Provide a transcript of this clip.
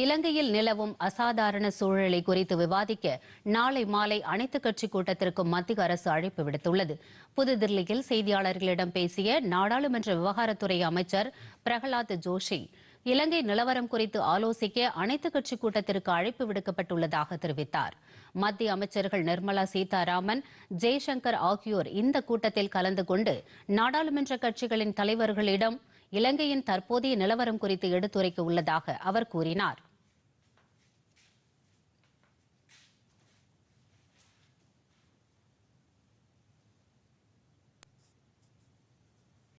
இலங்கையில் நிலவும் அசாதாரண சூழலை குறித்து விவாதிக்க நாளை மாலை அனைத்துக் கட்சி கூட்டத்திற்கும் மத்திய அரசு அழைப்பு விடுத்துள்ளது புதுதில்லியில் செய்தியாளர்களிடம் பேசிய நாடாளுமன்ற விவகாரத்துறை அமைச்சர் பிரகலாத் ஜோஷி இலங்கை நிலவரம் குறித்து ஆலோசிக்க அனைத்துக் கட்சி கூட்டத்திற்கு அழைப்பு விடுக்கப்பட்டுள்ளதாக தெரிவித்தார் மத்திய அமைச்சர்கள் நிர்மலா சீதாராமன் ஜெய்சங்கர் ஆகியோர் இந்த கூட்டத்தில் கலந்து கொண்டு நாடாளுமன்ற கட்சிகளின் தலைவர்களிடம் இலங்கையின் தற்போதைய நிலவரம் குறித்து எடுத்துரைக்க உள்ளதாக அவர் கூறினார்